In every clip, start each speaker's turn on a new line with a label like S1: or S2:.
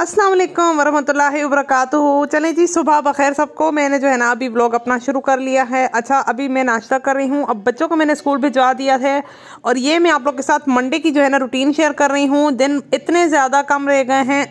S1: असलम वरहमतुल्लाह वरकत चलें जी सुबह बखैर सबको मैंने जो है ना अभी ब्लॉग अपना शुरू कर लिया है अच्छा अभी मैं नाश्ता कर रही हूँ अब बच्चों को मैंने स्कूल भिजवा दिया है और ये मैं आप लोग के साथ मंडे की जो है ना रूटीन शेयर कर रही हूँ दिन इतने ज़्यादा कम रह गए हैं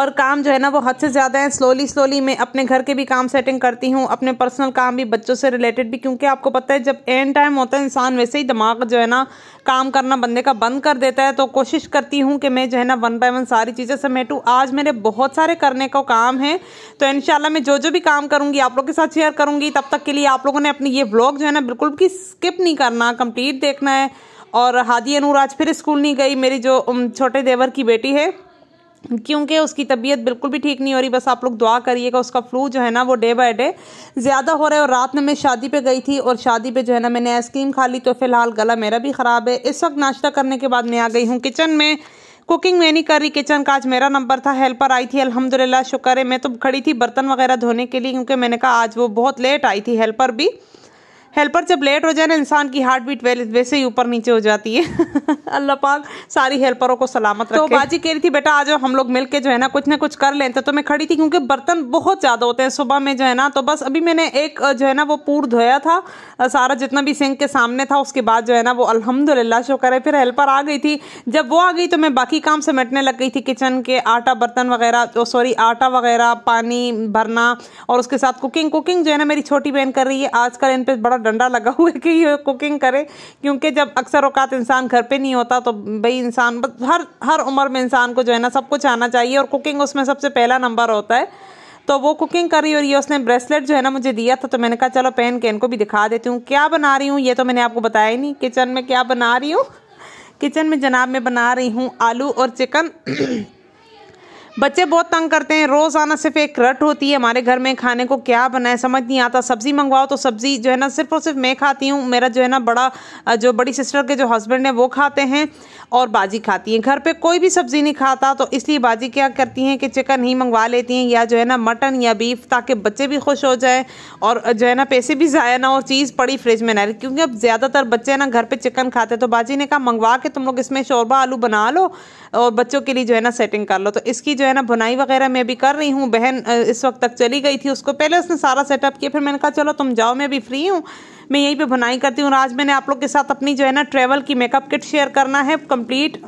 S1: और काम जो है ना वो हद से ज़्यादा है स्लोली स्लोली मैं अपने घर के भी काम सेटिंग करती हूँ अपने पर्सनल काम भी बच्चों से रिलेटेड भी क्योंकि आपको पता है जब एंड टाइम होता है इंसान वैसे ही दिमाग जो है ना काम करना बंदे का बंद कर देता है तो कोशिश करती हूँ कि मैं जो है ना वन बाय वन सारी चीज़ें समेटूँ आज मेरे बहुत सारे करने का काम है तो इन मैं जो जो भी काम करूँगी आप लोग के साथ शेयर करूँगी तब तक के लिए आप लोगों ने अपनी ये ब्लॉग जो है ना बिल्कुल भी स्किप नहीं करना कम्प्लीट देखना है और हादी अनुराज आज फिर स्कूल नहीं गई मेरी जो छोटे देवर की बेटी है क्योंकि उसकी तबीयत बिल्कुल भी ठीक नहीं हो रही बस आप लोग दुआ करिएगा उसका फ्लू जो है ना वो डे बाय डे ज़्यादा हो रहा है और रात में मैं शादी पे गई थी और शादी पे जो है ना मैंने आइसक्रीम खा ली तो फ़िलहाल गला मेरा भी ख़राब है इस वक्त नाश्ता करने के बाद मैं आ गई हूँ किचन में कुकिंग मैं नहीं कर रही किचन का आज मेरा नंबर था हेल्पर आई थी अलहमदिल्ला शुक्र है मैं तो खड़ी थी बर्तन वगैरह धोने के लिए क्योंकि मैंने कहा आज वो बहुत लेट आई थी हेल्पर भी हेल्पर जब लेट हो जाए ना इंसान की हार्ट बीट वैसे ही ऊपर नीचे हो जाती है अल्लाह पाक सारी हेल्परों को सलामत तो बाजी कह रही थी बेटा आज हम लोग मिल जो है ना कुछ ना कुछ कर लेते तो, तो मैं खड़ी थी क्योंकि बर्तन बहुत ज़्यादा होते हैं सुबह में जो है ना तो बस अभी मैंने एक जो है ना वो पूर धोया था सारा जितना भी सिंह के सामने था उसके बाद जो है ना वो लाला शो करे फिर हेल्पर आ गई थी जब वो आ गई तो मैं बाकी काम समेटने लग गई थी किचन के आटा बर्तन वगैरह तो सॉरी आटा वगैरह पानी भरना और उसके साथ कुकिंग कुकिंग जो है ना मेरी छोटी बहन कर रही है आजकल इन पर बड़ा डंडा लगा हुआ है कि ये कुकिंग करें क्योंकि जब अक्सर अवकात इंसान घर पे नहीं होता तो भाई इंसान हर हर उम्र में इंसान को जो है ना सब कुछ आना चाहिए और कुकिंग उसमें सबसे पहला नंबर होता है तो वो कुकिंग कर रही और ये उसने ब्रेसलेट जो है ना मुझे दिया था तो मैंने कहा चलो पहन के इनको भी दिखा देती हूँ क्या बना रही हूँ ये तो मैंने आपको बताया ही नहीं किचन में क्या बना रही हूँ किचन में जनाब मैं बना रही हूँ आलू और चिकन बच्चे बहुत तंग करते हैं रोज़ आना सिर्फ एक रट होती है हमारे घर में खाने को क्या बनाए समझ नहीं आता सब्ज़ी मंगवाओ तो सब्ज़ी जो है ना सिर्फ और सिर्फ मैं खाती हूँ मेरा जो है ना बड़ा जो बड़ी सिस्टर के जो हस्बैंड है वो खाते हैं और बाजी खाती हैं घर पे कोई भी सब्ज़ी नहीं खाता तो इसलिए बाजी क्या करती हैं कि चिकन ही मंगवा लेती हैं या जो है ना मटन या बीफ ताकि बच्चे भी खुश हो जाएँ और जो है ना पैसे भी ज़ाया ना और चीज़ पड़ी फ्रिज में ना रहे क्योंकि अब ज़्यादातर बच्चे ना घर पर चिकन खाते तो बाजी ने कहा मंगवा के तुम लोग इसमें शोरबा आलू बना लो और बच्चों के लिए जो है ना सेटिंग कर लो तो इसकी जो है ना बुनाई वगैरह मैं भी कर रही हूँ बहन इस वक्त तक चली गई थी उसको पहले उसने सारा सेटअप किया फिर मैंने कहा चलो तुम जाओ मैं भी फ्री हूँ मैं यहीं पर बुनाई करती हूँ आज मैंने आप लोग के साथ अपनी जो है ना ट्रेवल की मेकअप किट शेयर करना है कम्प्लीट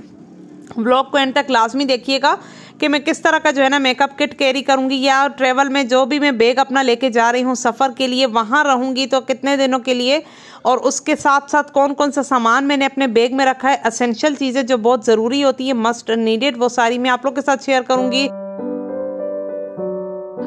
S1: ब्लॉग को एंड तक लाजमी देखिएगा कि मैं किस तरह का जो है ना मेकअप किट कैरी करूँगी या ट्रैवल में जो भी मैं बैग अपना लेके जा रही हूँ सफ़र के लिए वहाँ रहूँगी तो कितने दिनों के लिए और उसके साथ साथ कौन कौन सा सामान मैंने अपने बैग में रखा है असेंशियल चीज़ें जो बहुत ज़रूरी होती है मस्ट नीडेड वो सारी मैं आप लोग के साथ शेयर करूँगी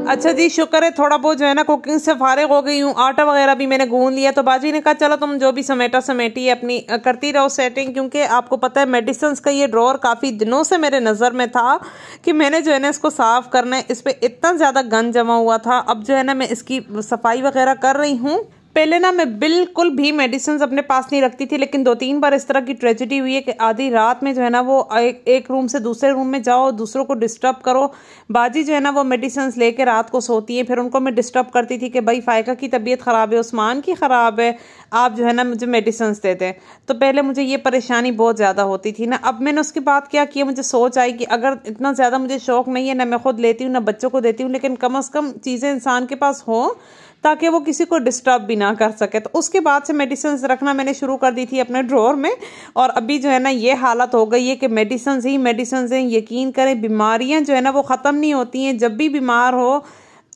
S1: अच्छा जी शुक्र है थोड़ा बहुत जो है ना कुकिंग से फारग हो गई हूँ आटा वगैरह भी मैंने गून लिया तो बाजी ने कहा चलो तुम जो भी समेटा समेटी अपनी करती रहो सेटिंग क्योंकि आपको पता है मेडिसन का ये ड्रॉर काफ़ी दिनों से मेरे नज़र में था कि मैंने जो है ना इसको साफ़ करना है इस पर इतना ज़्यादा गंद जमा हुआ था अब जो है ना मैं इसकी सफाई वगैरह कर रही हूँ पहले ना मैं बिल्कुल भी मेडिसिन अपने पास नहीं रखती थी लेकिन दो तीन बार इस तरह की ट्रेजिडी हुई है कि आधी रात में जो है ना वो एक एक रूम से दूसरे रूम में जाओ दूसरों को डिस्टर्ब करो बाजी जो है ना वो मेडिसिन लेके रात को सोती है फिर उनको मैं डिस्टर्ब करती थी कि भाई फ़ायका की तबीयत ख़राब है उस्मान की ख़राब है आप जो है ना मुझे मेडिसन्स देते तो पहले मुझे ये परेशानी बहुत ज़्यादा होती थी ना अब मैंने उसके बाद क्या किया मुझे सोच आई कि अगर इतना ज़्यादा मुझे शौक नहीं है ना मैं खुद लेती हूँ ना बच्चों को देती हूँ लेकिन कम अज़ कम चीज़ें इंसान के पास हों ताकि वो किसी को डिस्टर्ब भी ना कर सके तो उसके बाद से मेडिसिन रखना मैंने शुरू कर दी थी अपने ड्रॉर में और अभी जो है ना ये हालत हो गई है कि मेडिसन ही मेडिसन हैं यकीन करें बीमारियाँ जो है ना वो ख़त्म नहीं होती हैं जब भी बीमार हो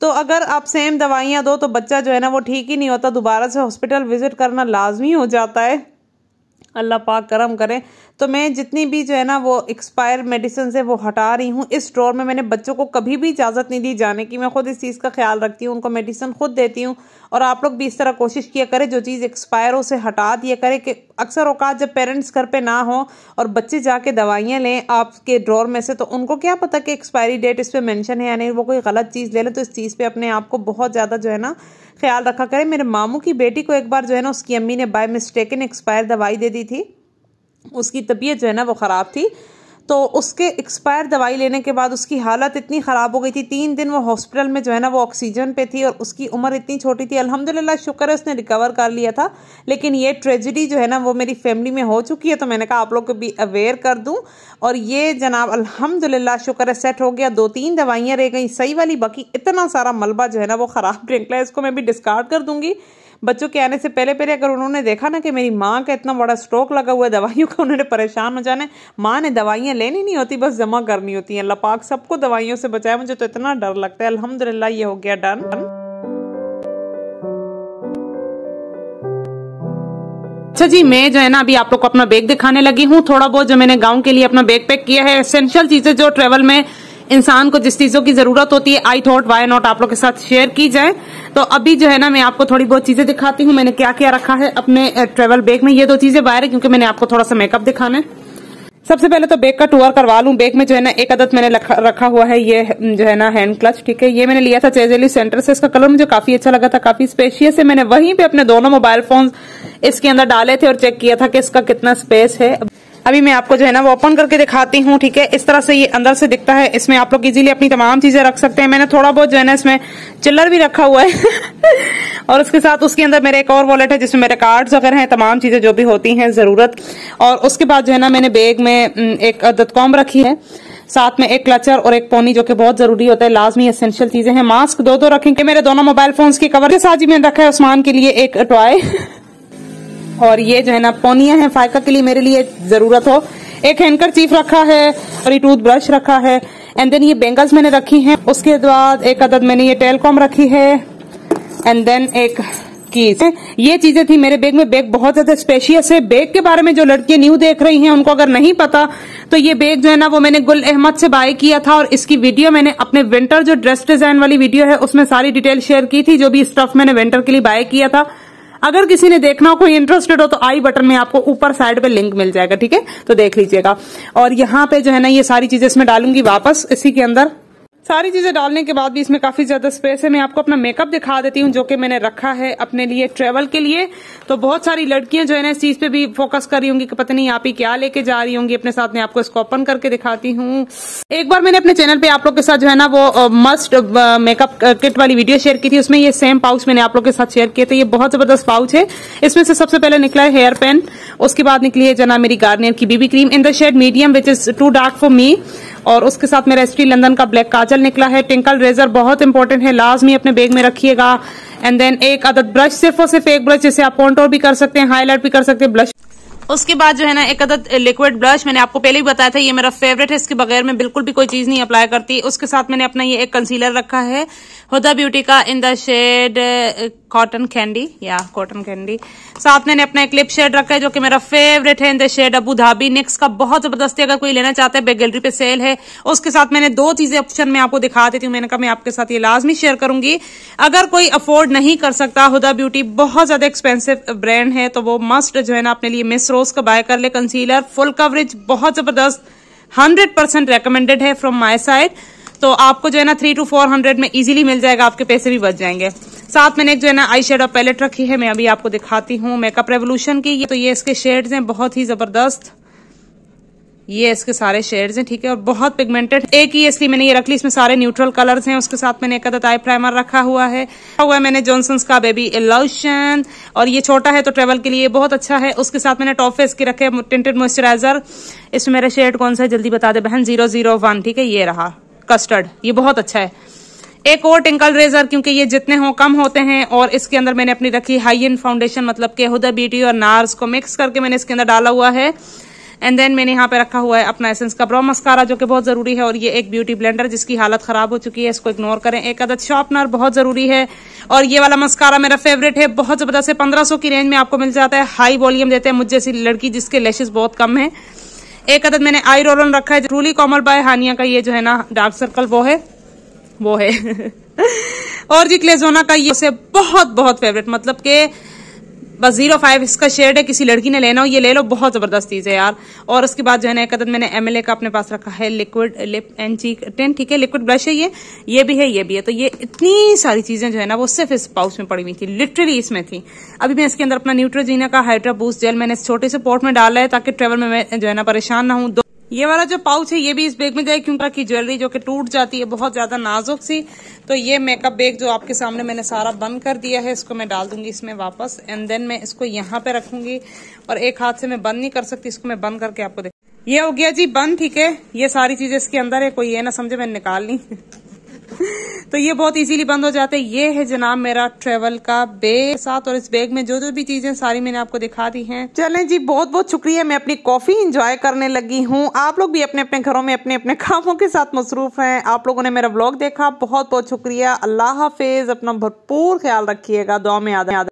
S1: तो अगर आप सेम दवाइयाँ दो तो बच्चा जो है ना वो ठीक ही नहीं होता दोबारा से हॉस्पिटल विज़िट करना लाजमी हो जाता है अल्लाह पाक करम करे तो मैं जितनी भी जो है ना वो एक्सपायर मेडिसिन है वो हटा रही हूँ इस स्टोर में मैंने बच्चों को कभी भी इजाज़त नहीं दी जाने की मैं खुद इस चीज़ का ख्याल रखती हूँ उनको मेडिसिन खुद देती हूँ और आप लोग भी इस तरह कोशिश किया करें जो चीज़ एक्सपायर हो उसे हटा दिया करें कि अक्सर औकात जब पेरेंट्स घर पे ना हो और बच्चे जाके दवाइयाँ लें आपके ड्रॉर में से तो उनको क्या पता कि एक्सपायरी डेट इस पर मैंशन है या नहीं वो कोई गलत चीज़ ले लें तो इस चीज़ पर अपने आप को बहुत ज़्यादा जो है ना ख्याल रखा करें मेरे मामू की बेटी को एक बार जो है ना उसकी अम्मी ने बाय इन एक्सपायर दवाई दे दी थी उसकी तबीयत जो है ना वो ख़राब थी तो उसके एक्सपायर दवाई लेने के बाद उसकी हालत इतनी ख़राब हो गई थी तीन दिन वो हॉस्पिटल में जो है ना वो ऑक्सीजन पे थी और उसकी उम्र इतनी छोटी थी अल्हम्दुलिल्लाह शुक्र है उसने रिकवर कर लिया था लेकिन ये ट्रेजिडी जो है ना वो मेरी फैमिली में हो चुकी है तो मैंने कहा आप लोग को भी अवेयर कर दूँ और ये जनाब अलहमदिल्ला शुक्र है सेट हो गया दो तीन दवाइयाँ रह गई सही वाली बाकी इतना सारा मलबा जो है ना वो ख़राब निकला इसको मैं भी डिस्कार्ड कर दूँगी बच्चों के आने से पहले पहले अगर उन्होंने देखा ना कि मेरी माँ का इतना बड़ा स्ट्रोक लगा हुआ है दवाइयों का उन्होंने परेशान हो जाना है माँ ने दवाइयाँ लेनी नहीं होती बस जमा करनी होती हैं अल्लाह पाक सबको दवाइयों से बचाए मुझे तो इतना डर लगता है अलहमदिल्ला ये हो गया डन, अच्छा जी मैं जो है ना अभी आप लोग को अपना बैग दिखाने लगी हूँ थोड़ा बहुत जो मैंने गाँव के लिए अपना बैग पैक किया है एसेंशियल चीजें जो ट्रेवल में इंसान को जिस चीजों की जरूरत होती है आई थॉट वाई नॉट आप लोग के साथ शेयर की जाए तो अभी जो है ना मैं आपको थोड़ी बहुत चीजें दिखाती हूँ मैंने क्या क्या रखा है अपने ट्रेवल बैग में ये दो चीजें बाहर है क्योंकि मैंने आपको थोड़ा सा मेकअप दिखाना है सबसे पहले तो बैग का टूर करवा लूँ बैग में जो है ना एक अदत मैंने रखा हुआ है ये जो है ना हैंड क्लच ठीक है ये मैंने लिया था चेजेली सेंटर से इसका कलर मुझे काफी अच्छा लगा था काफी स्पेशियस है मैंने वहीं पे अपने दोनों मोबाइल फोन इसके अंदर डाले थे और चेक किया था कि इसका कितना स्पेस है अभी मैं आपको जो है ना वो ओपन करके दिखाती हूँ ठीक है इस तरह से ये अंदर से दिखता है इसमें आप लोग इजीली अपनी तमाम चीजें रख सकते हैं मैंने थोड़ा बहुत जो है ना इसमें चिल्लर भी रखा हुआ है और उसके साथ उसके अंदर मेरे एक और वॉलेट है जिसमें मेरे कार्ड्स वगैरह हैं तमाम चीजें जो भी होती हैं जरूरत और उसके बाद जो है ना मैंने बैग में एक दतकॉम रखी है साथ में एक क्लचर और एक पोनी जो कि बहुत जरूरी होता है लाजमी एसेंशियल चीजें हैं मास्क दो दो रखेंगे मेरे दोनों मोबाइल फोन्स के कवर के साथ ही मैंने रखा है उस्मान के लिए एक टॉय और ये जो है ना पोनिया है फायका के लिए मेरे लिए जरूरत हो एक हैंकर चीफ रखा है और ये ब्रश रखा है एंड देन ये बेंगल्स मैंने रखी हैं उसके बाद एक अदद मैंने ये टेलकॉम रखी है एंड देन एक कीज ये चीजें थी मेरे बैग में बैग बहुत ज्यादा स्पेशियस है बैग के बारे में जो लड़कियां न्यू देख रही हैं उनको अगर नहीं पता तो ये बैग जो है ना वो मैंने गुल अहमद से बाय किया था और इसकी वीडियो मैंने अपने विंटर जो ड्रेस डिजाइन वाली वीडियो है उसमें सारी डिटेल शेयर की थी जो भी स्टफ मैंने विंटर के लिए बाय किया था अगर किसी ने देखना हो कोई इंटरेस्टेड हो तो आई बटन में आपको ऊपर साइड पे लिंक मिल जाएगा ठीक है तो देख लीजिएगा और यहाँ पे जो है ना ये सारी चीजें इसमें डालूंगी वापस इसी के अंदर सारी चीज़ें डालने के बाद भी इसमें काफ़ी ज़्यादा स्पेस है मैं आपको अपना मेकअप दिखा देती हूँ जो कि मैंने रखा है अपने लिए ट्रेवल के लिए तो बहुत सारी लड़कियां जो है ना इस चीज़ पे भी फोकस कर रही होंगी कि पता नहीं आप ही क्या लेके जा रही होंगी अपने साथ में आपको इसको ओपन करके दिखाती हूँ एक बार मैंने अपने चैनल पर आप लोग के साथ जो है ना वो मस्ट मेकअप किट वाली वीडियो शेयर की थी उसमें ये सेम पाउच मैंने आप लोग के साथ शेयर किए थे ये बहुत ज़बरदस्त पाउच है इसमें से सबसे पहले निकला है हेयर पेन उसके बाद निकली है जना मेरी गार्नियर की BB cream in the shade medium which is too dark for me और उसके साथ मेरा एस लंदन का ब्लैक काजल निकला है टिंकल रेजर बहुत इंपॉर्टेंट है लाजमी अपने बैग में रखिएगा एंड देन एक अदद ब्रश सिर्फ और सिर्फ एक ब्रश जिसे आप कॉन्टोर भी कर सकते हैं हाईलाइट भी कर सकते हैं ब्लश उसके बाद जो है ना एक अदद लिक्विड ब्रश मैंने आपको पहले ही बताया था ये मेरा फेवरेट है इसके बगैर मैं बिल्कुल भी कोई चीज नहीं अप्लाई करती उसके साथ मैंने अपना ये एक कंसीलर रखा है हुदा ब्यूटी का in the shade cotton candy या कॉटन कैंडी साथ में अपना एक लिप शेड रखा है जो कि मेरा फेवरेट है in the shade Abu Dhabi NYX का बहुत जबरदस्ती अगर कोई लेना चाहता है बैक गैलरी पे सेल है उसके साथ मैंने दो चीजें ऑप्शन में आपको दिखा देती हूँ मैंने कहा मैं आपके साथ ये लाजमी शेयर करूंगी अगर कोई अफोर्ड नहीं कर सकता हुदा ब्यूटी बहुत ज्यादा एक्सपेंसिव ब्रांड है तो वो मस्ट जो है ना अपने लिए मिस रोज का बाय कर ले कंसीलर फुल कवरेज बहुत जबरदस्त हंड्रेड परसेंट रिकमेंडेड है फ्रॉम माई साइड तो आपको जो है ना थ्री टू फोर हंड्रेड में इजिली मिल जाएगा आपके पैसे भी बच जाएंगे साथ मैंने एक जो है ना आई शेड पैलेट रखी है मैं अभी आपको दिखाती हूँ मेकअप रेवोल्यूशन की ये तो ये इसके शेड्स हैं बहुत ही जबरदस्त ये इसके सारे शेड्स हैं ठीक है और बहुत पिगमेंटेड एक ही इसलिए मैंने ये रख ली इसमें सारे न्यूट्रल कलर्स हैं उसके साथ मैंने एक अदत आई प्राइमर रखा हुआ है हुआ है मैंने जॉनसन्स का बेबी लोशन और ये छोटा है तो ट्रेवल के लिए बहुत अच्छा है उसके साथ मैंने टॉफेस फेस के रखे टेंटेड मॉइस्चराइजर इसमें मेरा शेड कौन सा है जल्दी बता दे बहन जीरो जीरो वन ठीक है ये रहा कस्टर्ड ये बहुत अच्छा है एक और टिंकल रेजर क्योंकि ये जितने हों कम होते हैं और इसके अंदर मैंने अपनी रखी हाई एंड फाउंडेशन मतलब के हुदा ब्यूटी और नार्स को मिक्स करके मैंने इसके अंदर डाला हुआ है एंड देन मैंने यहाँ पे रखा हुआ है अपना एसेंस का ब्रो मस्कारा जो कि बहुत जरूरी है और ये एक ब्यूटी ब्लेंडर जिसकी हालत खराब हो चुकी है इसको इग्नोर करें एक अदद शॉर्पनर बहुत जरूरी है और ये वाला मस्कारा मेरा फेवरेट है बहुत जबरदस्त है पंद्रह की रेंज में आपको मिल जाता है हाई वॉल्यूम देते हैं मुझ जैसी लड़की जिसके लेशेज बहुत कम है एक अदद मैंने आई रोलन रखा है रूली कॉमल बाय हानिया का ये जो है ना डार्क सर्कल वो है वो है और जी क्लेजोना का ये उसे बहुत बहुत फेवरेट मतलब के बस जीरो फाइव इसका शेड है किसी लड़की ने लेना हो ये ले लो बहुत ज़बरदस्त चीज़ है यार और उसके बाद जो है ना एक मैंने एम का अपने पास रखा है liquid lip and cheek tint ठीक है लिक्विड ब्रश है ये ये भी है ये भी है तो ये इतनी सारी चीज़ें जो है ना वो सिर्फ इस पाउच में पड़ी हुई थी लिटरली इसमें थी अभी मैं इसके अंदर अपना न्यूट्रोजीना का हाइड्रा बूस्ट जेल मैंने छोटे से पोर्ट में डाला है ताकि ट्रेवल में जो है ना परेशान ना हूँ ये वाला जो पाउच है ये भी इस बैग में जाए क्योंकि की ज्वेलरी जो कि टूट जाती है बहुत ज्यादा नाजुक सी तो ये मेकअप बैग जो आपके सामने मैंने सारा बंद कर दिया है इसको मैं डाल दूंगी इसमें वापस एंड देन मैं इसको यहाँ पे रखूंगी और एक हाथ से मैं बंद नहीं कर सकती इसको मैं बंद करके आपको ये हो गया जी बंद ठीक है ये सारी चीजें इसके अंदर है कोई ये ना समझे मैंने निकाल ली तो ये बहुत इजीली बंद हो जाते हैं ये है जनाब मेरा ट्रेवल का बैग साथ और इस बैग में जो जो भी चीजें सारी मैंने आपको दिखा दी हैं चलें जी बहुत बहुत शुक्रिया मैं अपनी कॉफी इंजॉय करने लगी हूँ आप लोग भी अपने अपने घरों में अपने अपने कामों के साथ मसरूफ हैं आप लोगों ने मेरा ब्लॉग देखा बहुत बहुत शुक्रिया अल्लाह हाफिज अपना भरपूर ख्याल रखिएगा दो में याद